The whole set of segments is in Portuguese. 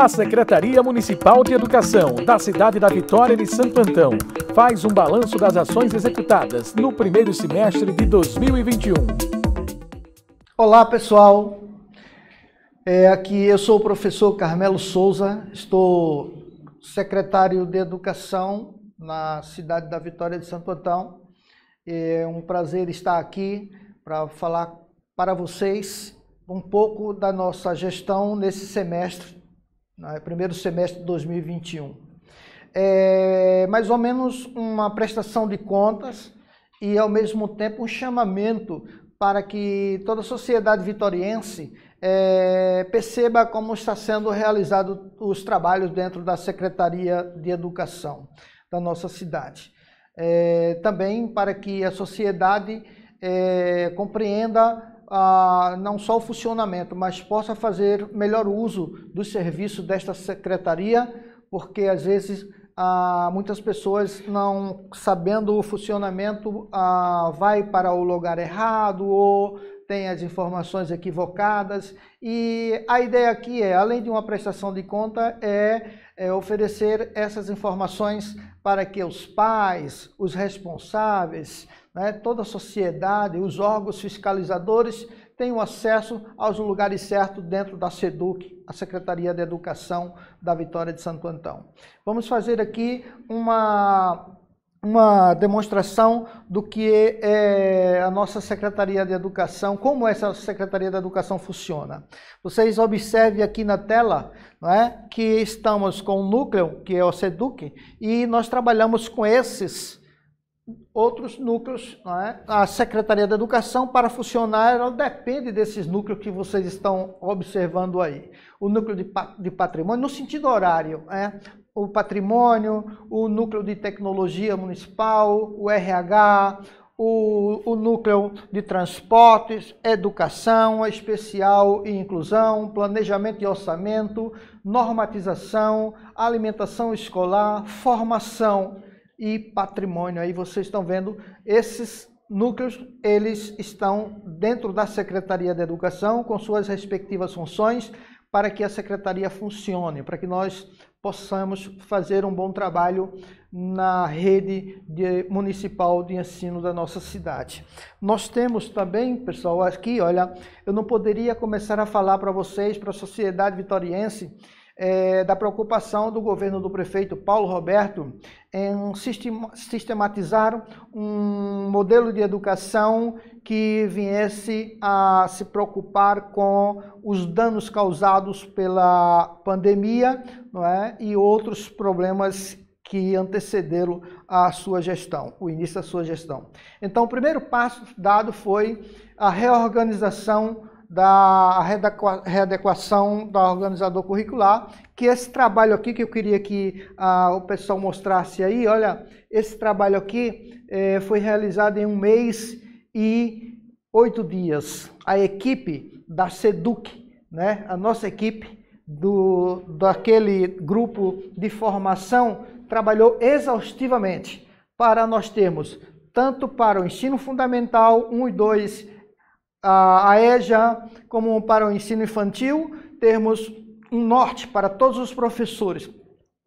A Secretaria Municipal de Educação da cidade da Vitória de Santo Antão faz um balanço das ações executadas no primeiro semestre de 2021. Olá, pessoal. É, aqui eu sou o professor Carmelo Souza, estou secretário de Educação na cidade da Vitória de Santo Antão. É um prazer estar aqui para falar para vocês um pouco da nossa gestão nesse semestre né, primeiro semestre de 2021. É mais ou menos uma prestação de contas e, ao mesmo tempo, um chamamento para que toda a sociedade vitoriense é, perceba como está sendo realizado os trabalhos dentro da Secretaria de Educação da nossa cidade. É, também para que a sociedade é, compreenda ah, não só o funcionamento, mas possa fazer melhor uso do serviço desta secretaria, porque às vezes ah, muitas pessoas não sabendo o funcionamento ah, vai para o lugar errado ou tem as informações equivocadas. E a ideia aqui é, além de uma prestação de conta, é, é oferecer essas informações para que os pais, os responsáveis, né, toda a sociedade, os órgãos fiscalizadores tenham acesso aos lugares certos dentro da SEDUC, a Secretaria de Educação da Vitória de Santo Antão. Vamos fazer aqui uma uma demonstração do que é, é a nossa Secretaria de Educação, como essa Secretaria da Educação funciona. Vocês observem aqui na tela não é, que estamos com o núcleo, que é o SEDUC, e nós trabalhamos com esses outros núcleos. Não é? A Secretaria da Educação, para funcionar, ela depende desses núcleos que vocês estão observando aí. O núcleo de, de patrimônio, no sentido horário, é? o patrimônio, o núcleo de tecnologia municipal, o RH, o, o, núcleo de transportes, educação é especial e inclusão, planejamento e orçamento, normatização, alimentação escolar, formação e patrimônio. Aí vocês estão vendo esses núcleos, eles estão dentro da Secretaria da Educação com suas respectivas funções para que a secretaria funcione, para que nós possamos fazer um bom trabalho na rede de, municipal de ensino da nossa cidade. Nós temos também, pessoal, aqui, olha, eu não poderia começar a falar para vocês, para a sociedade vitoriense, é, da preocupação do governo do prefeito Paulo Roberto em sistematizar um modelo de educação que viesse a se preocupar com os danos causados pela pandemia não é? e outros problemas que antecederam a sua gestão, o início da sua gestão. Então, o primeiro passo dado foi a reorganização da readequação da organizador curricular, que esse trabalho aqui que eu queria que ah, o pessoal mostrasse aí, olha, esse trabalho aqui eh, foi realizado em um mês e oito dias. A equipe da SEDUC, né, a nossa equipe do, daquele grupo de formação, trabalhou exaustivamente para nós termos, tanto para o ensino fundamental 1 e 2, a EJA como para o ensino infantil, termos um norte para todos os professores.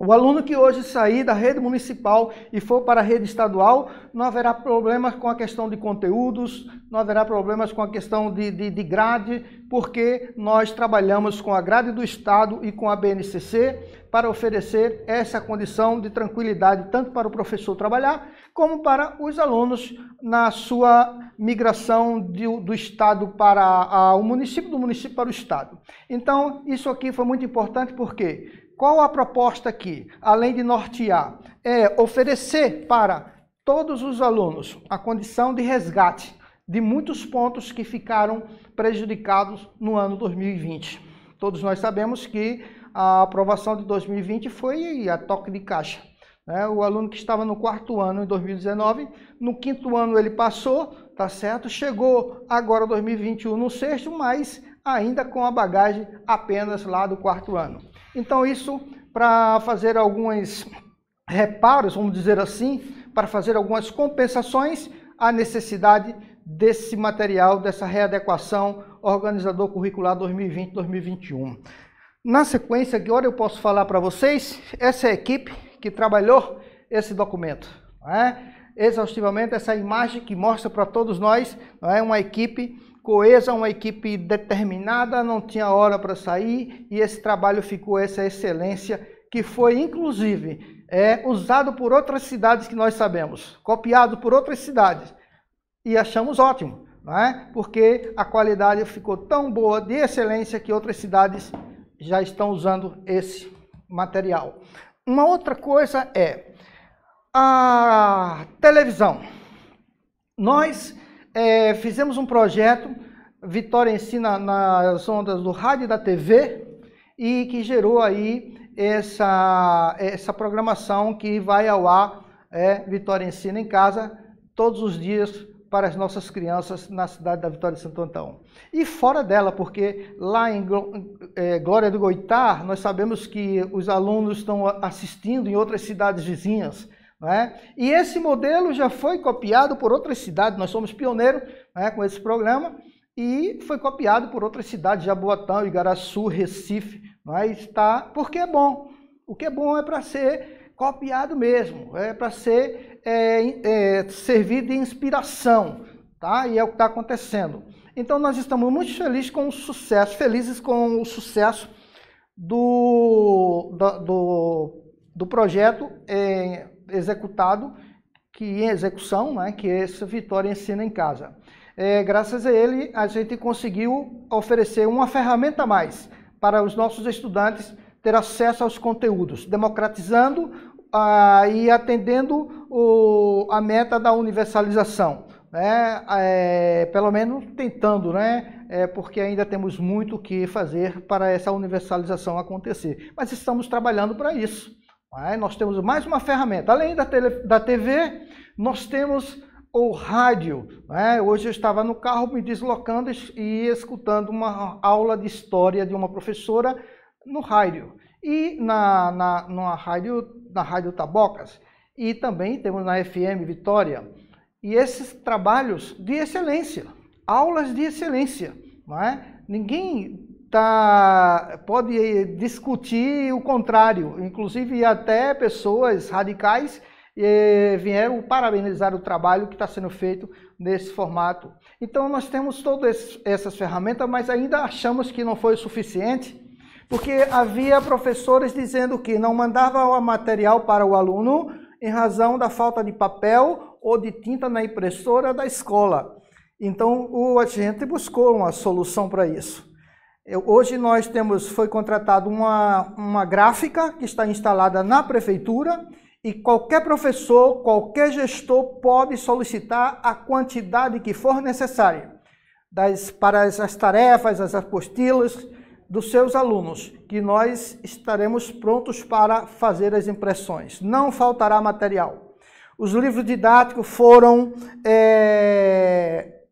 O aluno que hoje sair da rede municipal e for para a rede estadual, não haverá problemas com a questão de conteúdos, não haverá problemas com a questão de, de, de grade, porque nós trabalhamos com a grade do Estado e com a BNCC para oferecer essa condição de tranquilidade tanto para o professor trabalhar como para os alunos na sua migração de, do estado para a, o município, do município para o estado. Então, isso aqui foi muito importante porque qual a proposta aqui, além de nortear, é oferecer para todos os alunos a condição de resgate de muitos pontos que ficaram prejudicados no ano 2020. Todos nós sabemos que a aprovação de 2020 foi a toque de caixa. É, o aluno que estava no quarto ano em 2019, no quinto ano ele passou, tá certo? Chegou agora 2021 no sexto, mas ainda com a bagagem apenas lá do quarto ano. Então isso para fazer alguns reparos, vamos dizer assim, para fazer algumas compensações à necessidade desse material, dessa readequação organizador curricular 2020-2021. Na sequência, agora eu posso falar para vocês, essa é a equipe que trabalhou esse documento. É? Exaustivamente, essa imagem que mostra para todos nós é? uma equipe coesa, uma equipe determinada, não tinha hora para sair e esse trabalho ficou essa excelência que foi inclusive é, usado por outras cidades que nós sabemos, copiado por outras cidades e achamos ótimo, não é? Porque a qualidade ficou tão boa de excelência que outras cidades já estão usando esse material. Uma outra coisa é a televisão. Nós é, fizemos um projeto, Vitória Ensina nas ondas do rádio e da TV, e que gerou aí essa, essa programação que vai ao ar, é, Vitória Ensina em Casa, todos os dias para as nossas crianças na cidade da Vitória de Santo Antão. E fora dela, porque lá em é, Glória do Goitar, nós sabemos que os alunos estão assistindo em outras cidades vizinhas. Né? E esse modelo já foi copiado por outras cidades, nós somos pioneiros né, com esse programa, e foi copiado por outras cidades, Jaboatão, Igaraçu, Recife, mas é? está, porque é bom. O que é bom é para ser copiado mesmo, é para ser é, é, servir de inspiração, tá? E é o que está acontecendo. Então nós estamos muito felizes com o sucesso, felizes com o sucesso do, do, do, do projeto é, executado, que em execução, né, que é esse Vitória Ensina em Casa. É, graças a ele, a gente conseguiu oferecer uma ferramenta a mais para os nossos estudantes ter acesso aos conteúdos, democratizando ah, e atendendo o, a meta da universalização. Né? É, pelo menos tentando, né? É, porque ainda temos muito o que fazer para essa universalização acontecer. Mas estamos trabalhando para isso. Né? Nós temos mais uma ferramenta. Além da, tele, da TV, nós temos o rádio. Né? Hoje eu estava no carro me deslocando e escutando uma aula de história de uma professora no rádio. E na, na, na rádio na Rádio Tabocas e também temos na FM Vitória. E esses trabalhos de excelência, aulas de excelência, não é? Ninguém tá, pode discutir o contrário, inclusive até pessoas radicais eh, vieram parabenizar o trabalho que está sendo feito nesse formato. Então nós temos todas essas ferramentas, mas ainda achamos que não foi o suficiente porque havia professores dizendo que não mandavam o material para o aluno em razão da falta de papel ou de tinta na impressora da escola. Então, o gente buscou uma solução para isso. Eu, hoje nós temos, foi contratado uma, uma gráfica que está instalada na prefeitura e qualquer professor, qualquer gestor pode solicitar a quantidade que for necessária das, para as tarefas, as apostilas, dos seus alunos, que nós estaremos prontos para fazer as impressões. Não faltará material. Os livros didáticos foram é,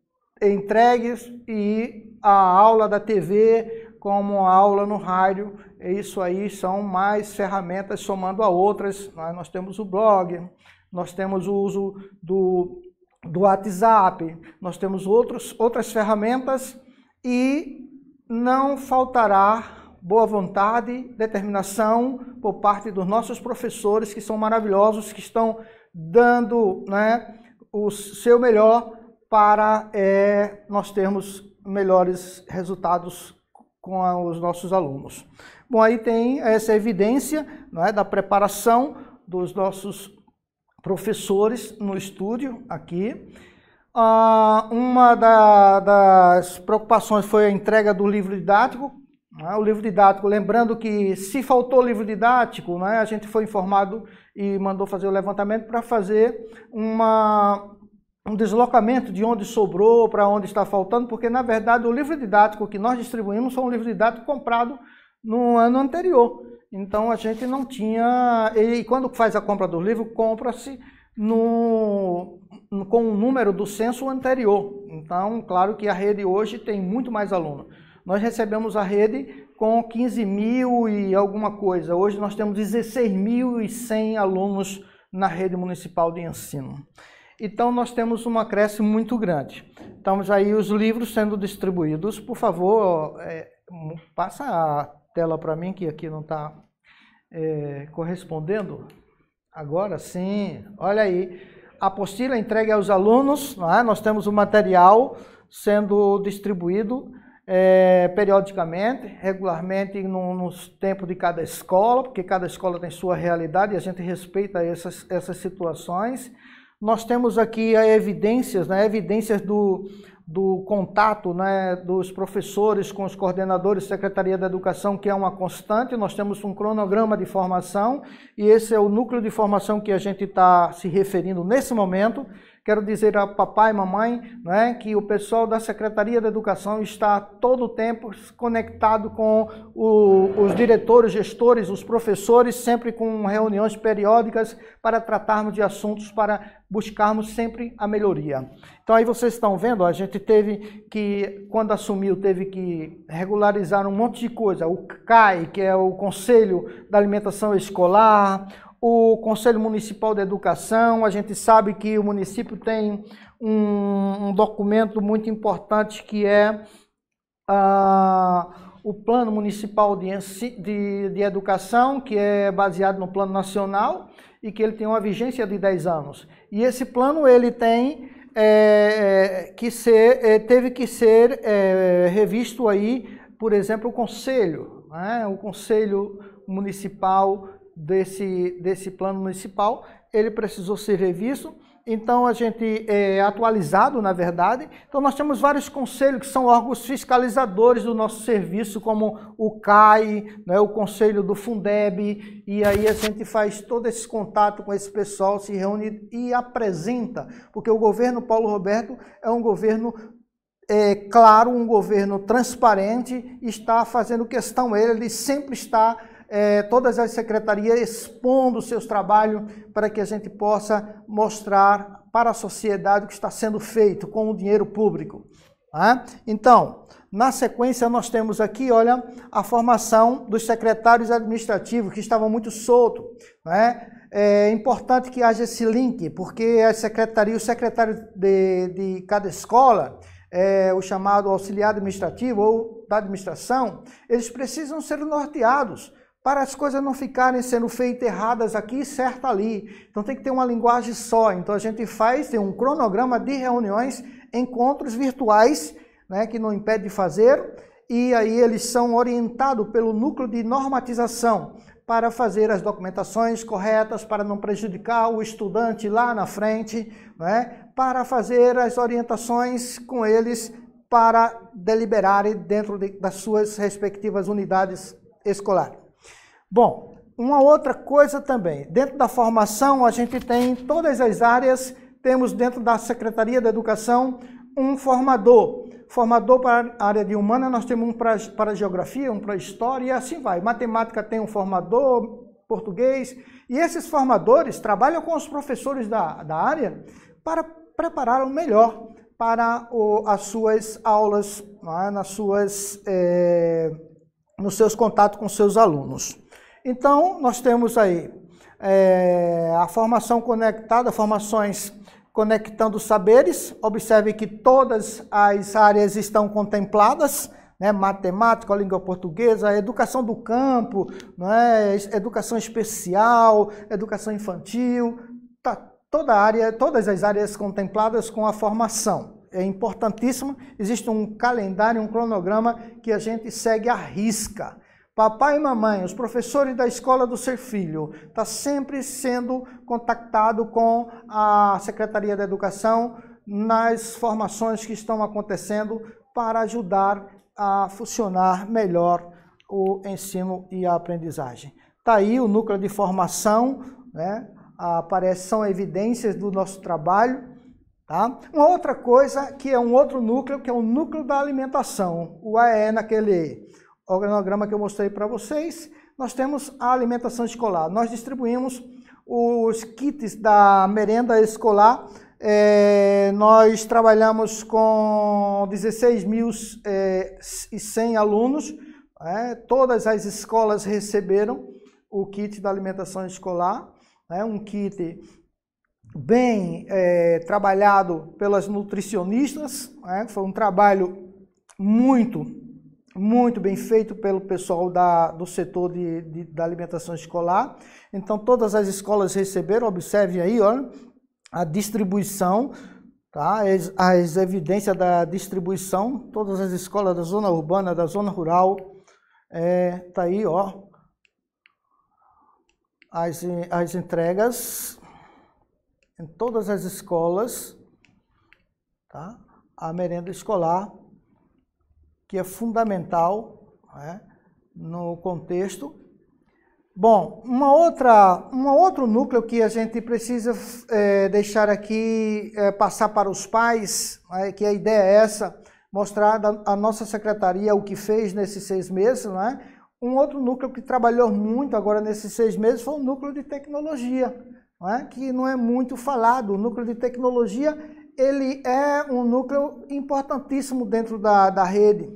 entregues e a aula da TV, como a aula no rádio, isso aí são mais ferramentas somando a outras. É? Nós temos o blog, nós temos o uso do, do WhatsApp, nós temos outros, outras ferramentas e não faltará boa vontade, determinação por parte dos nossos professores, que são maravilhosos, que estão dando né, o seu melhor para é, nós termos melhores resultados com a, os nossos alunos. Bom, aí tem essa evidência é, da preparação dos nossos professores no estúdio aqui. Ah, uma da, das preocupações foi a entrega do livro didático. Né? O livro didático, lembrando que se faltou livro didático, né, a gente foi informado e mandou fazer o levantamento para fazer uma, um deslocamento de onde sobrou para onde está faltando, porque na verdade o livro didático que nós distribuímos foi um livro didático comprado no ano anterior. Então a gente não tinha. E quando faz a compra do livro, compra-se no, com o número do censo anterior. Então, claro que a rede hoje tem muito mais alunos. Nós recebemos a rede com 15 mil e alguma coisa. Hoje nós temos 16 mil e 100 alunos na rede municipal de ensino. Então nós temos um acréscimo muito grande. Estamos aí os livros sendo distribuídos. Por favor, é, passa a tela para mim que aqui não está é, correspondendo. Agora sim, olha aí. A apostila entregue aos alunos, é? nós temos o material sendo distribuído é, periodicamente, regularmente no, nos tempos de cada escola, porque cada escola tem sua realidade e a gente respeita essas, essas situações. Nós temos aqui evidências, né, evidências do, do contato né, dos professores com os coordenadores, Secretaria da Educação, que é uma constante. Nós temos um cronograma de formação e esse é o núcleo de formação que a gente está se referindo nesse momento. Quero dizer a papai e mamãe né, que o pessoal da Secretaria da Educação está todo todo tempo conectado com o, os diretores, gestores, os professores, sempre com reuniões periódicas para tratarmos de assuntos, para buscarmos sempre a melhoria. Então aí vocês estão vendo, a gente teve que, quando assumiu, teve que regularizar um monte de coisa. O CAI, que é o Conselho da Alimentação Escolar, o Conselho Municipal de Educação. A gente sabe que o município tem um, um documento muito importante que é uh, o Plano Municipal de, de, de Educação, que é baseado no Plano Nacional e que ele tem uma vigência de 10 anos. E esse plano ele tem é, é, que ser, é, teve que ser é, revisto aí, por exemplo, o Conselho, né? o Conselho Municipal desse, desse plano municipal, ele precisou ser revisto, então a gente é atualizado, na verdade. Então nós temos vários conselhos que são órgãos fiscalizadores do nosso serviço, como o CAI, né, o Conselho do Fundeb, e aí a gente faz todo esse contato com esse pessoal, se reúne e apresenta, porque o governo Paulo Roberto é um governo é, claro, um governo transparente, está fazendo questão ele, ele sempre está é, todas as secretarias expondo seus trabalhos para que a gente possa mostrar para a sociedade o que está sendo feito com o dinheiro público. Tá? Então, na sequência, nós temos aqui, olha, a formação dos secretários administrativos, que estavam muito soltos. Né? é importante que haja esse link, porque a secretaria, o secretário de, de cada escola, é, o chamado auxiliar administrativo ou da administração, eles precisam ser norteados para as coisas não ficarem sendo feitas erradas aqui e certa ali. Então tem que ter uma linguagem só. Então a gente faz, tem um cronograma de reuniões, encontros virtuais, né, que não impede de fazer, e aí eles são orientados pelo núcleo de normatização para fazer as documentações corretas, para não prejudicar o estudante lá na frente, né, para fazer as orientações com eles para deliberarem dentro de, das suas respectivas unidades escolares. Bom, uma outra coisa também, dentro da formação a gente tem todas as áreas, temos dentro da Secretaria da Educação um formador, formador para a área de humana, nós temos um para, para geografia, um para história e assim vai. Matemática tem um formador, português. E esses formadores trabalham com os professores da, da área para prepará-lo melhor para o, as suas aulas, é? nas suas, é, nos seus contatos com seus alunos. Então, nós temos aí é, a formação conectada, formações conectando saberes. Observe que todas as áreas estão contempladas. Né, matemática, língua portuguesa, educação do campo, né, educação especial, educação infantil, tá toda área, todas as áreas contempladas com a formação. É importantíssimo, existe um calendário, um cronograma que a gente segue à risca. Papai e mamãe, os professores da escola do ser filho, está sempre sendo contactado com a Secretaria da Educação nas formações que estão acontecendo para ajudar a funcionar melhor o ensino e a aprendizagem. Está aí o núcleo de formação, né? aparece, são evidências do nosso trabalho. Tá? Uma outra coisa que é um outro núcleo, que é o núcleo da alimentação, o AE naquele organograma que eu mostrei para vocês, nós temos a alimentação escolar. Nós distribuímos os kits da merenda escolar. É, nós trabalhamos com 16.100 eh, alunos. É, todas as escolas receberam o kit da alimentação escolar. É um kit bem é, trabalhado pelas nutricionistas. Né? Foi um trabalho muito muito bem feito pelo pessoal da, do setor de, de, da alimentação escolar. Então, todas as escolas receberam, observem aí, ó a distribuição, tá? as, as evidências da distribuição, todas as escolas da zona urbana, da zona rural, é, tá aí, ó, as, as entregas em todas as escolas, tá? a merenda escolar que é fundamental né, no contexto. Bom, uma outra, um outro núcleo que a gente precisa é, deixar aqui, é, passar para os pais, né, que a ideia é essa, mostrar a, a nossa secretaria o que fez nesses seis meses, não é? Um outro núcleo que trabalhou muito agora nesses seis meses foi o núcleo de tecnologia, não é? que não é muito falado. O núcleo de tecnologia ele é um núcleo importantíssimo dentro da, da rede.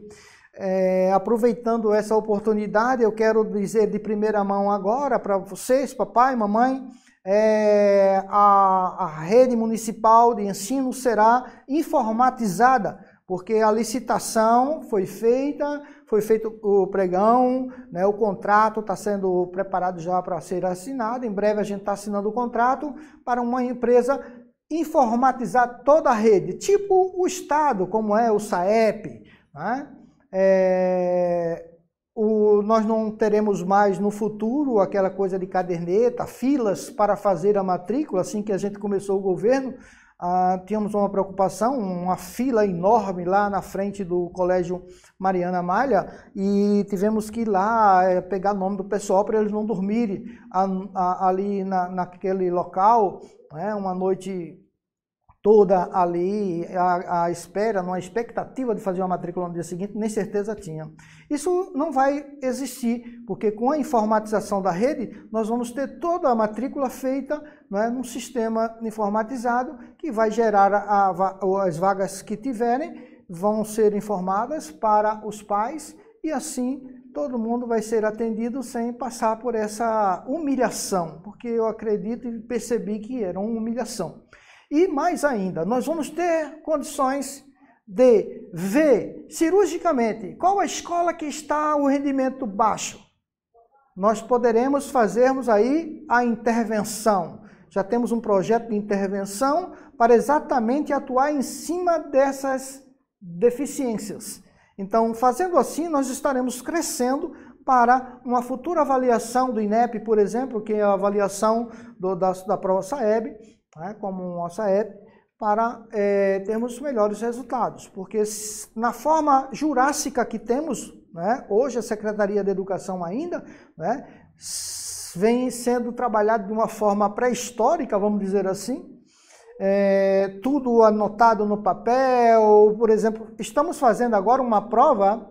É, aproveitando essa oportunidade, eu quero dizer de primeira mão agora para vocês, papai, mamãe, é, a, a rede municipal de ensino será informatizada, porque a licitação foi feita, foi feito o pregão, né, o contrato está sendo preparado já para ser assinado. Em breve a gente está assinando o contrato para uma empresa informatizar toda a rede, tipo o Estado, como é o SAEP. Né? É, o, nós não teremos mais no futuro aquela coisa de caderneta, filas para fazer a matrícula, assim que a gente começou o governo, ah, tínhamos uma preocupação, uma fila enorme lá na frente do Colégio Mariana Malha e tivemos que ir lá é, pegar nome do pessoal para eles não dormirem a, a, ali na, naquele local, né, uma noite toda ali a, espera, numa expectativa de fazer uma matrícula no dia seguinte, nem certeza tinha. Isso não vai existir, porque com a informatização da rede, nós vamos ter toda a matrícula feita né, num sistema informatizado que vai gerar a, a, as vagas que tiverem, vão ser informadas para os pais e assim todo mundo vai ser atendido sem passar por essa humilhação, porque eu acredito e percebi que era uma humilhação. E mais ainda, nós vamos ter condições de ver cirurgicamente qual a escola que está o rendimento baixo. Nós poderemos fazermos aí a intervenção. Já temos um projeto de intervenção para exatamente atuar em cima dessas deficiências. Então, fazendo assim, nós estaremos crescendo para uma futura avaliação do INEP, por exemplo, que é a avaliação do, da, da prova SAEB, né, como um OSAEP, para é, termos melhores resultados. Porque na forma jurássica que temos, né, hoje a Secretaria de Educação ainda, né, vem sendo trabalhado de uma forma pré-histórica, vamos dizer assim, é, tudo anotado no papel, por exemplo, estamos fazendo agora uma prova,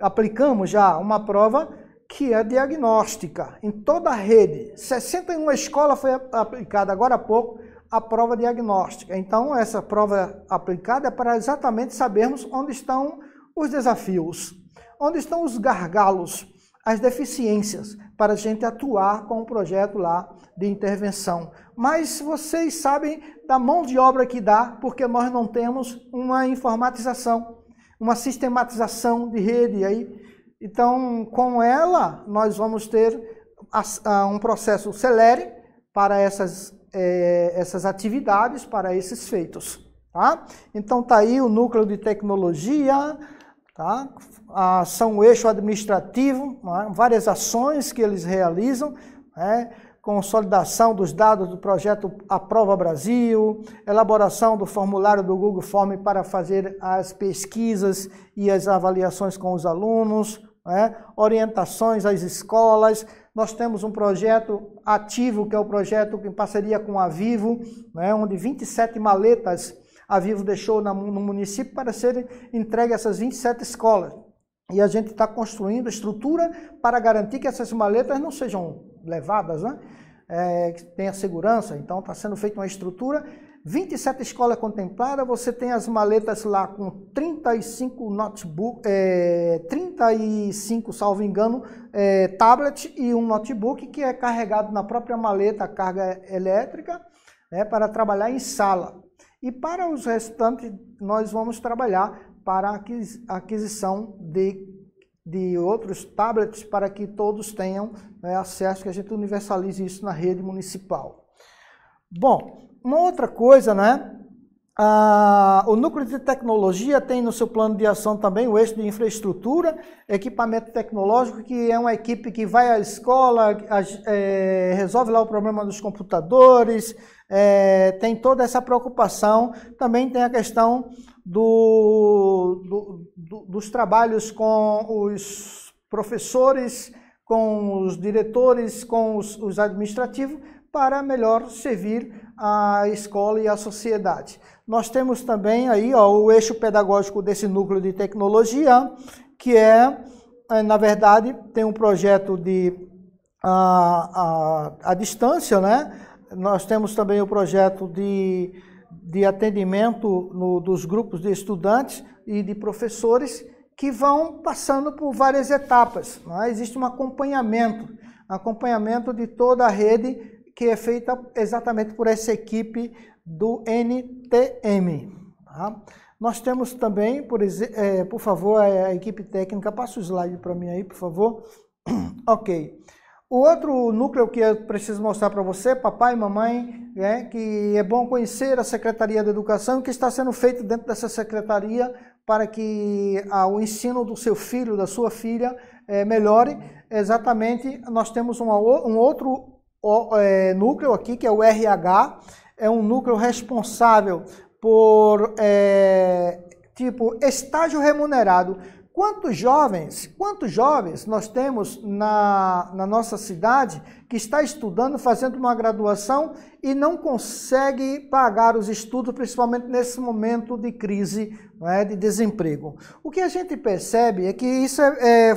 aplicamos já uma prova que é diagnóstica em toda a rede. 61 escola foi aplicada agora há pouco a prova diagnóstica. Então, essa prova aplicada é para exatamente sabermos onde estão os desafios, onde estão os gargalos, as deficiências, para a gente atuar com o um projeto lá de intervenção. Mas vocês sabem da mão de obra que dá, porque nós não temos uma informatização, uma sistematização de rede aí. Então, com ela, nós vamos ter ah, um processo celere para essas é, essas atividades para esses feitos. Tá? Então tá aí o núcleo de tecnologia, tá? Ah, são o eixo administrativo, né? várias ações que eles realizam, né? consolidação dos dados do projeto Aprova Brasil, elaboração do formulário do Google Form para fazer as pesquisas e as avaliações com os alunos, né? orientações às escolas, nós temos um projeto ativo, que é o projeto em parceria com a Vivo, né, onde 27 maletas a Vivo deixou no município para serem entregues a essas 27 escolas. E a gente está construindo estrutura para garantir que essas maletas não sejam levadas, né? É, que tenha segurança. Então está sendo feita uma estrutura 27 escolas contempladas, você tem as maletas lá com 35 notebook, é, 35, salvo engano, é, tablet e um notebook que é carregado na própria maleta a carga elétrica né, para trabalhar em sala. E para os restantes, nós vamos trabalhar para a aquisição de, de outros tablets para que todos tenham né, acesso, que a gente universalize isso na rede municipal. Bom, uma outra coisa, né? Ah, o núcleo de tecnologia tem no seu plano de ação também o eixo de infraestrutura, equipamento tecnológico, que é uma equipe que vai à escola, é, resolve lá o problema dos computadores, é, tem toda essa preocupação. Também tem a questão do, do, do, dos trabalhos com os professores, com os diretores, com os, os administrativos, para melhor servir a escola e a sociedade. Nós temos também aí ó, o eixo pedagógico desse núcleo de tecnologia, que é, é, na verdade, tem um projeto de a, a, a distância, né? Nós temos também o projeto de, de atendimento no, dos grupos de estudantes e de professores que vão passando por várias etapas. Né? Existe um acompanhamento, acompanhamento de toda a rede que é feita exatamente por essa equipe do NTM. Tá? Nós temos também, por, é, por favor, a equipe técnica, passa o slide para mim aí, por favor. ok. O outro núcleo que eu preciso mostrar para você, papai e mamãe, é que é bom conhecer a Secretaria da Educação, que está sendo feito dentro dessa secretaria para que ah, o ensino do seu filho, da sua filha, é, melhore. Exatamente, nós temos uma, um outro o, é, núcleo aqui, que é o RH, é um núcleo responsável por é, tipo estágio remunerado. Quantos jovens, quantos jovens nós temos na, na nossa cidade que está estudando, fazendo uma graduação e não consegue pagar os estudos, principalmente nesse momento de crise, é, de desemprego? O que a gente percebe é que isso é, é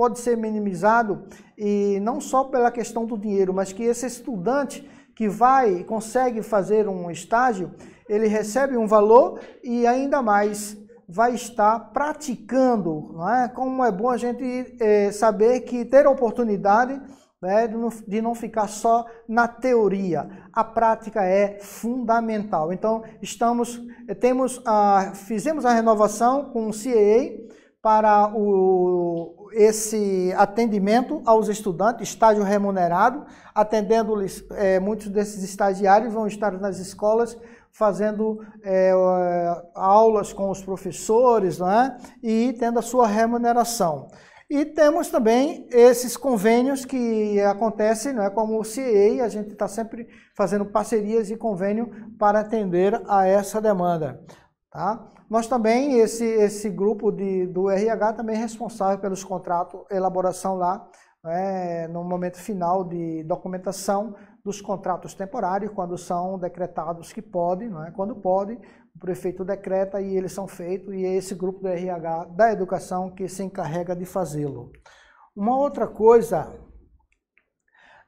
pode ser minimizado e não só pela questão do dinheiro, mas que esse estudante que vai e consegue fazer um estágio, ele recebe um valor e ainda mais vai estar praticando, não é? Como é bom a gente é, saber que ter a oportunidade né, de, não, de não ficar só na teoria, a prática é fundamental. Então estamos, temos a, fizemos a renovação com o CEA, para o, esse atendimento aos estudantes, estágio remunerado, atendendo-lhes, é, muitos desses estagiários vão estar nas escolas fazendo é, aulas com os professores não é? e tendo a sua remuneração. E temos também esses convênios que acontecem, não é como o CIEI, a gente está sempre fazendo parcerias e convênio para atender a essa demanda. Tá? Nós também, esse, esse grupo de, do RH também é responsável pelos contratos, elaboração lá, né, no momento final de documentação dos contratos temporários, quando são decretados que podem, né, quando pode, o prefeito decreta e eles são feitos, e é esse grupo do RH da educação que se encarrega de fazê-lo. Uma outra coisa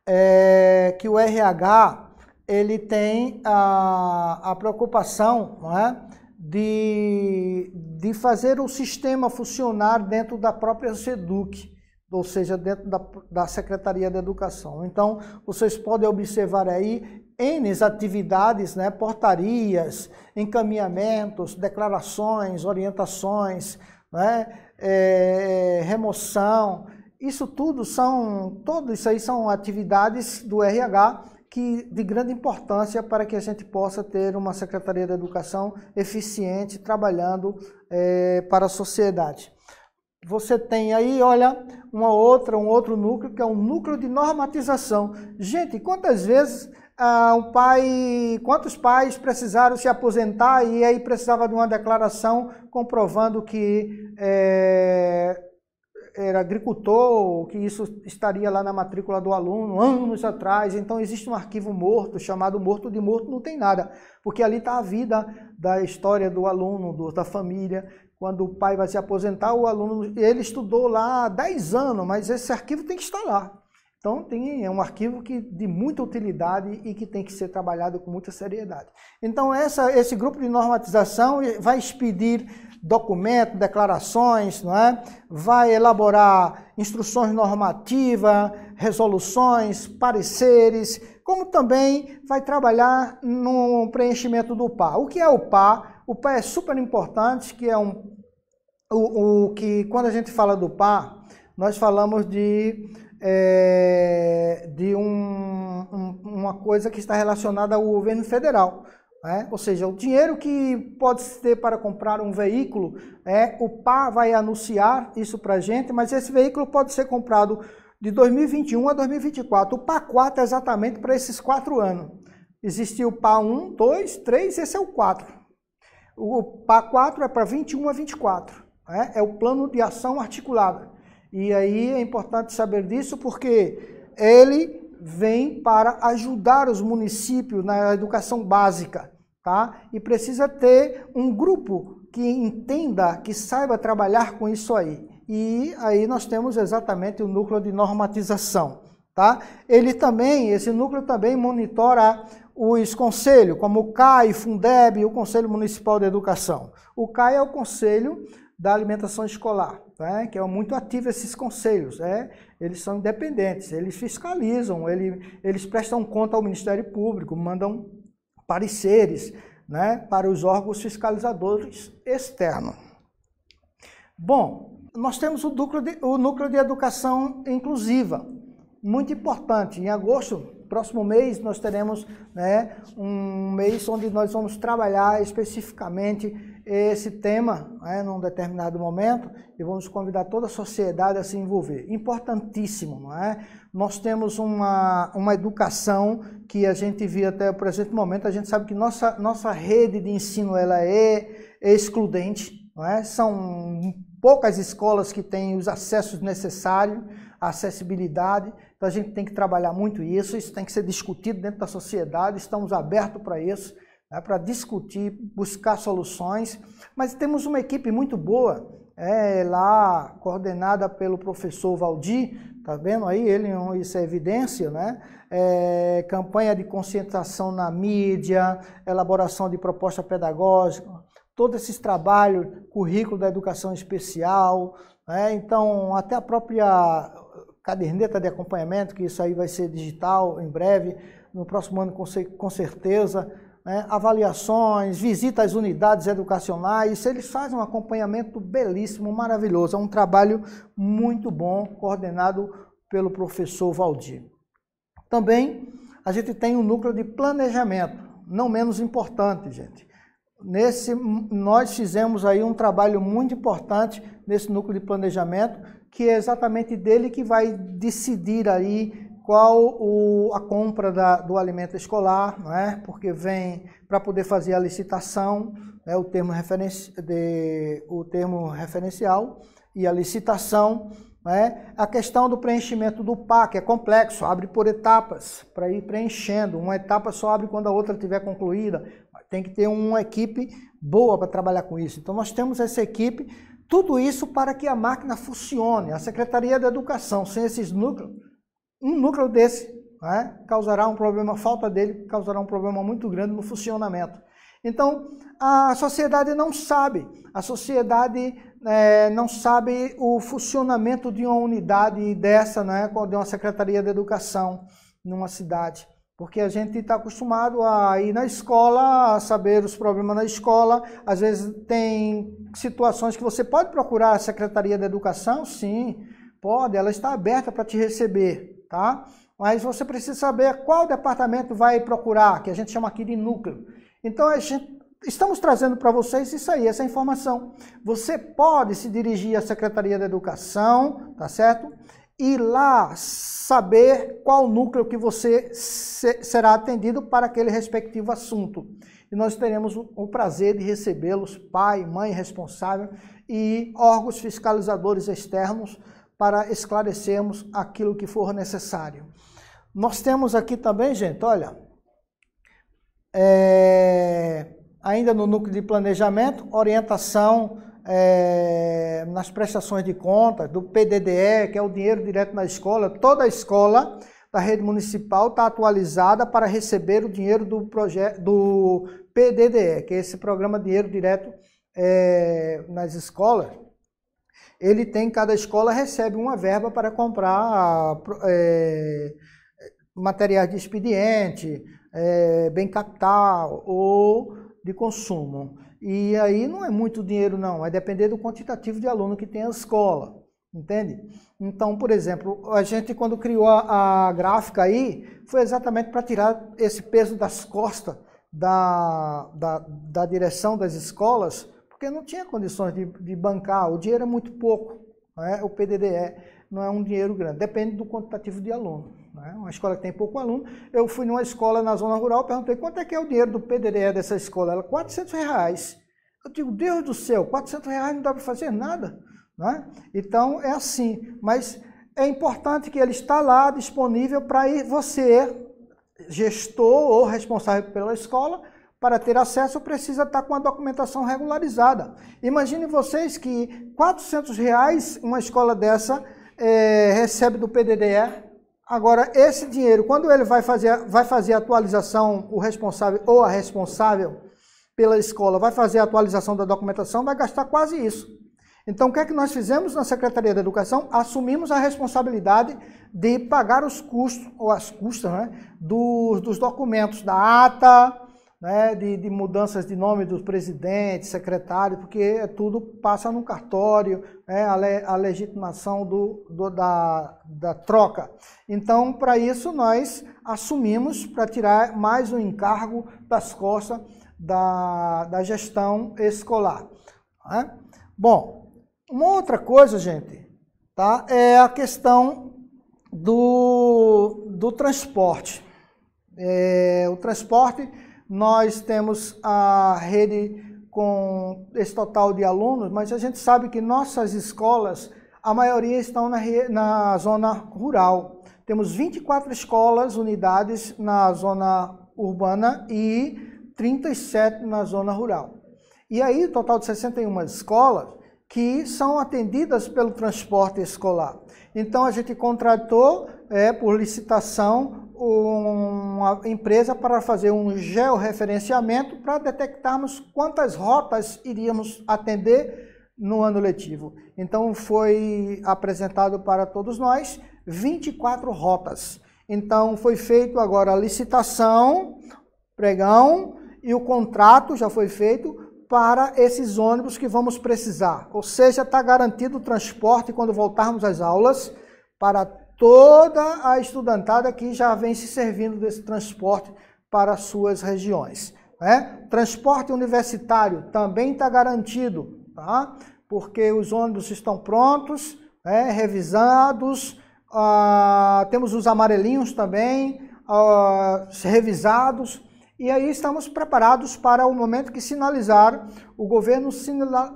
é que o RH ele tem a, a preocupação, não é? de, de fazer o sistema funcionar dentro da própria SEDUC, ou seja, dentro da, da Secretaria de Educação. Então, vocês podem observar aí N atividades, né, portarias, encaminhamentos, declarações, orientações, né, é, remoção, isso tudo são, tudo isso aí são atividades do RH que, de grande importância para que a gente possa ter uma Secretaria da Educação eficiente, trabalhando é, para a sociedade. Você tem aí, olha, uma outra, um outro núcleo, que é um núcleo de normatização. Gente, quantas vezes ah, um pai, quantos pais precisaram se aposentar e aí precisava de uma declaração comprovando que é, era agricultor, que isso estaria lá na matrícula do aluno anos atrás. Então existe um arquivo morto chamado morto de morto, não tem nada, porque ali está a vida da história do aluno, do, da família. Quando o pai vai se aposentar, o aluno ele estudou lá há 10 anos, mas esse arquivo tem que estar lá. Então tem, é um arquivo que de muita utilidade e que tem que ser trabalhado com muita seriedade. Então essa, esse grupo de normatização vai expedir documento, declarações, não é? vai elaborar instruções normativas, resoluções, pareceres, como também vai trabalhar no preenchimento do PA. O que é o PA? O PA é super importante, que é um o, o que quando a gente fala do PA, nós falamos de é, de um, um, uma coisa que está relacionada ao governo federal. É, ou seja, o dinheiro que pode se ter para comprar um veículo, é, o PA vai anunciar isso para a gente, mas esse veículo pode ser comprado de 2021 a 2024. O PA 4 é exatamente para esses quatro anos. Existiu o PA 1, 2, 3, esse é o 4. O PA 4 é para 21 a 24. É, né? é o plano de ação articulada. E aí é importante saber disso porque ele vem para ajudar os municípios na educação básica tá? E precisa ter um grupo que entenda, que saiba trabalhar com isso aí. E aí nós temos exatamente o núcleo de normatização, tá? Ele também, esse núcleo também monitora os conselhos, como o CAI, Fundeb, o Conselho Municipal de Educação. O CAI é o Conselho da Alimentação Escolar, né? que é muito ativo esses conselhos. Né? Eles são independentes, eles fiscalizam, ele eles prestam conta ao Ministério Público, mandam pareceres né, para os órgãos fiscalizadores externos. Bom, nós temos o núcleo, de, o núcleo de Educação Inclusiva, muito importante. Em agosto, próximo mês, nós teremos né, um mês onde nós vamos trabalhar especificamente esse tema né, num determinado momento e vamos convidar toda a sociedade a se envolver. Importantíssimo, não é? Nós temos uma, uma educação que a gente via até o presente momento, a gente sabe que nossa, nossa rede de ensino ela é, é excludente, não é? São poucas escolas que têm os acessos necessários, a acessibilidade, então a gente tem que trabalhar muito isso, isso tem que ser discutido dentro da sociedade, estamos abertos para isso é, né, para discutir, buscar soluções. Mas temos uma equipe muito boa é, lá coordenada pelo professor Valdir, tá vendo aí? Ele isso é evidência, né? É, campanha de conscientização na mídia, elaboração de proposta pedagógica, todos esses trabalhos, currículo da educação especial, né? então até a própria caderneta de acompanhamento, que isso aí vai ser digital em breve, no próximo ano com certeza né, avaliações, visita às unidades educacionais, eles fazem um acompanhamento belíssimo, maravilhoso. É um trabalho muito bom, coordenado pelo professor Valdir. Também a gente tem o um núcleo de planejamento, não menos importante, gente. Nesse, nós fizemos aí um trabalho muito importante nesse núcleo de planejamento, que é exatamente dele que vai decidir aí qual o, a compra da, do alimento escolar, não é? porque vem para poder fazer a licitação, né? o, termo referenci, de, o termo referencial e a licitação. É? A questão do preenchimento do PAC é complexo, abre por etapas, para ir preenchendo. Uma etapa só abre quando a outra estiver concluída. Tem que ter uma equipe boa para trabalhar com isso. Então, nós temos essa equipe, tudo isso para que a máquina funcione. A Secretaria da Educação, sem esses núcleos, um núcleo desse né, causará um problema, falta dele causará um problema muito grande no funcionamento. Então, a sociedade não sabe, a sociedade é, não sabe o funcionamento de uma unidade dessa, né, de uma secretaria de educação numa cidade. Porque a gente está acostumado a ir na escola, a saber os problemas na escola. Às vezes tem situações que você pode procurar a Secretaria da Educação, sim, pode, ela está aberta para te receber tá? Mas você precisa saber qual departamento vai procurar, que a gente chama aqui de núcleo. Então, a gente, estamos trazendo para vocês isso aí, essa informação. Você pode se dirigir à Secretaria da Educação, tá certo? E lá saber qual núcleo que você se, será atendido para aquele respectivo assunto. E nós teremos o, o prazer de recebê-los, pai, mãe responsável e órgãos fiscalizadores externos para esclarecermos aquilo que for necessário. Nós temos aqui também, gente, olha, é, ainda no núcleo de planejamento, orientação é, nas prestações de contas, do PDDE, que é o dinheiro direto na escola, toda a escola da rede municipal está atualizada para receber o dinheiro do, do PDDE, que é esse programa Dinheiro Direto é, nas Escolas, ele tem, cada escola recebe uma verba para comprar é, materiais de expediente, é, bem capital ou de consumo. E aí não é muito dinheiro, não, é depender do quantitativo de aluno que tem a escola, entende? Então, por exemplo, a gente quando criou a, a gráfica aí, foi exatamente para tirar esse peso das costas da, da, da direção das escolas porque não tinha condições de, de bancar, o dinheiro é muito pouco. Né? O PDDE não é um dinheiro grande, depende do quantitativo de aluno. Né? Uma escola que tem pouco aluno, eu fui numa escola na zona rural, perguntei quanto é que é o dinheiro do PDDE dessa escola? Ela, 400 reais. Eu digo, Deus do céu, 400 reais não dá para fazer nada. Né? Então, é assim, mas é importante que ele está lá disponível para ir você, gestor ou responsável pela escola, para ter acesso, precisa estar com a documentação regularizada. Imagine vocês que R$ reais uma escola dessa é, recebe do PDDE. Agora, esse dinheiro, quando ele vai fazer, vai fazer a atualização, o responsável ou a responsável pela escola vai fazer a atualização da documentação, vai gastar quase isso. Então, o que é que nós fizemos na Secretaria da Educação? Assumimos a responsabilidade de pagar os custos, ou as custas, né, dos, dos documentos, da ata, né, de, de, mudanças de nome dos presidentes, secretários, porque é tudo passa no cartório, né, a, le, a, legitimação do, do, da, da, troca. Então, para isso, nós assumimos para tirar mais um encargo das costas da, da gestão escolar. Né? Bom, uma outra coisa, gente, tá, é a questão do, do transporte. É, o transporte nós temos a rede com esse total de alunos, mas a gente sabe que nossas escolas, a maioria estão na, na zona rural. Temos 24 escolas, unidades na zona urbana e 37 na zona rural. E aí, total de 61 escolas que são atendidas pelo transporte escolar. Então, a gente contratou é, por licitação uma empresa para fazer um georreferenciamento para detectarmos quantas rotas iríamos atender no ano letivo. Então foi apresentado para todos nós 24 rotas. Então foi feito agora a licitação, pregão e o contrato já foi feito para esses ônibus que vamos precisar. Ou seja, está garantido o transporte quando voltarmos às aulas para toda a estudantada que já vem se servindo desse transporte para suas regiões. Né? Transporte universitário também está garantido, tá? porque os ônibus estão prontos, né? revisados, ah, temos os amarelinhos também ah, revisados, e aí estamos preparados para o momento que sinalizar, o governo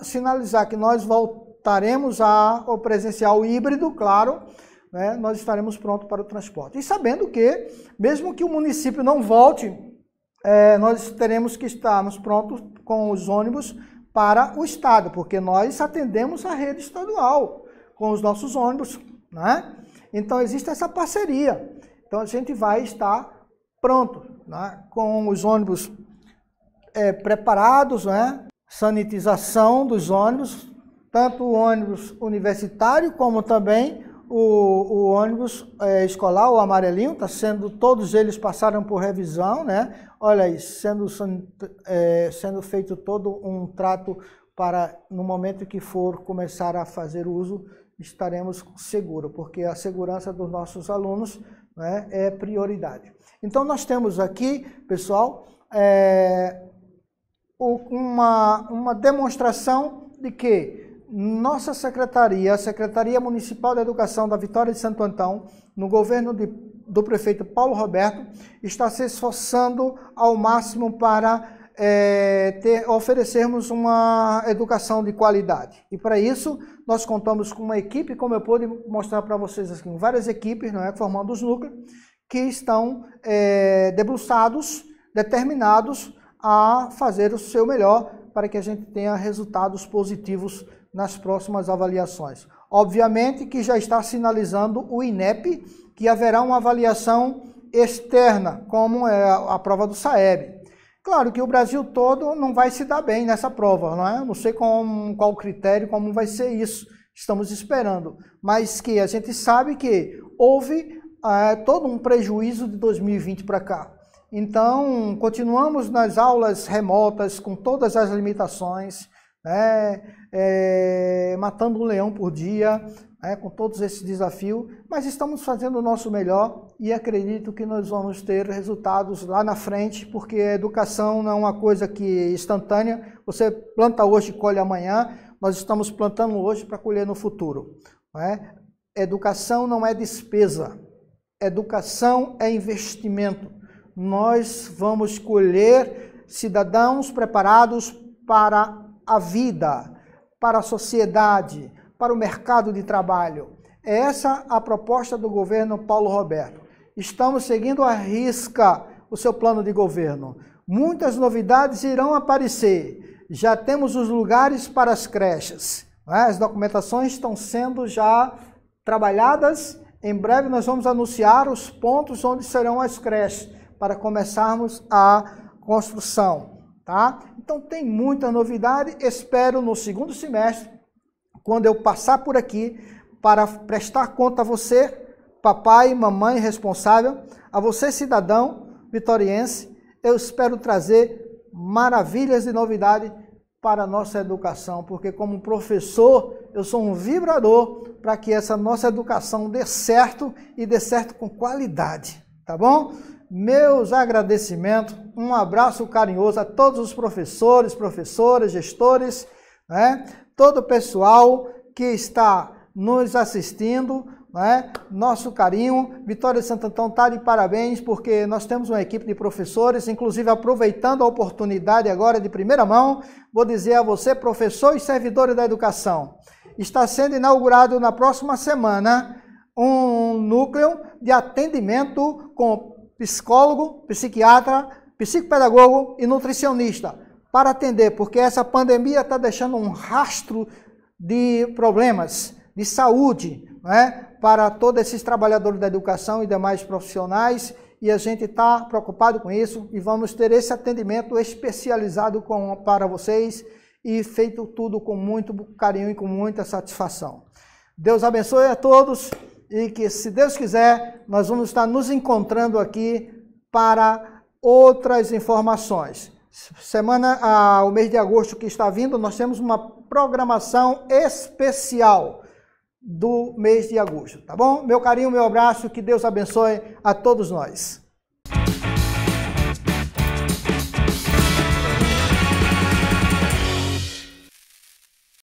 sinalizar que nós voltaremos ao presencial híbrido, claro, né, nós estaremos prontos para o transporte. E sabendo que, mesmo que o município não volte, é, nós teremos que estarmos prontos com os ônibus para o estado, porque nós atendemos a rede estadual com os nossos ônibus, né? Então existe essa parceria. Então a gente vai estar pronto, né? com os ônibus é, preparados, né? sanitização dos ônibus, tanto o ônibus universitário como também o, o ônibus é, escolar, o amarelinho, está sendo, todos eles passaram por revisão, né? Olha aí, sendo, é, sendo feito todo um trato para, no momento que for começar a fazer uso, estaremos seguros, porque a segurança dos nossos alunos né, é prioridade. Então, nós temos aqui, pessoal, é, uma, uma demonstração de que nossa secretaria, a Secretaria Municipal de Educação da Vitória de Santo Antão, no governo de, do prefeito Paulo Roberto, está se esforçando ao máximo para é, ter, oferecermos uma educação de qualidade. E para isso, nós contamos com uma equipe, como eu pude mostrar para vocês aqui, várias equipes, não é, formando os núcleos, que estão é, debruçados, determinados a fazer o seu melhor para que a gente tenha resultados positivos nas próximas avaliações. Obviamente que já está sinalizando o INEP que haverá uma avaliação externa, como é a prova do SAEB. Claro que o Brasil todo não vai se dar bem nessa prova, não é? Não sei com qual critério, como vai ser isso. Estamos esperando. Mas que a gente sabe que houve é, todo um prejuízo de 2020 para cá. Então, continuamos nas aulas remotas com todas as limitações né, é, matando um leão por dia, né, com todos esses desafios, mas estamos fazendo o nosso melhor e acredito que nós vamos ter resultados lá na frente, porque a educação não é uma coisa que é instantânea, você planta hoje e colhe amanhã, nós estamos plantando hoje para colher no futuro. É? Educação não é despesa, educação é investimento. Nós vamos colher cidadãos preparados para a vida, para a sociedade, para o mercado de trabalho. É essa a proposta do governo Paulo Roberto. Estamos seguindo à risca o seu plano de governo. Muitas novidades irão aparecer. Já temos os lugares para as creches. Né? As documentações estão sendo já trabalhadas. Em breve nós vamos anunciar os pontos onde serão as creches para começarmos a construção. Tá? Então tem muita novidade, espero no segundo semestre, quando eu passar por aqui, para prestar conta a você, papai, mamãe responsável, a você cidadão vitoriense, eu espero trazer maravilhas de novidade para a nossa educação, porque como professor, eu sou um vibrador para que essa nossa educação dê certo e dê certo com qualidade, tá bom? meus agradecimentos, um abraço carinhoso a todos os professores, professoras, gestores, né? todo o pessoal que está nos assistindo, né? nosso carinho. Vitória de Santo Antão está de parabéns, porque nós temos uma equipe de professores, inclusive aproveitando a oportunidade agora de primeira mão, vou dizer a você, professor e servidor da educação, está sendo inaugurado na próxima semana um núcleo de atendimento com psicólogo, psiquiatra, psicopedagogo e nutricionista para atender, porque essa pandemia está deixando um rastro de problemas de saúde né, para todos esses trabalhadores da educação e demais profissionais. E a gente está preocupado com isso e vamos ter esse atendimento especializado com, para vocês e feito tudo com muito carinho e com muita satisfação. Deus abençoe a todos e que, se Deus quiser, nós vamos estar nos encontrando aqui para outras informações. Semana, ah, o mês de agosto que está vindo, nós temos uma programação especial do mês de agosto, tá bom? Meu carinho, meu abraço, que Deus abençoe a todos nós.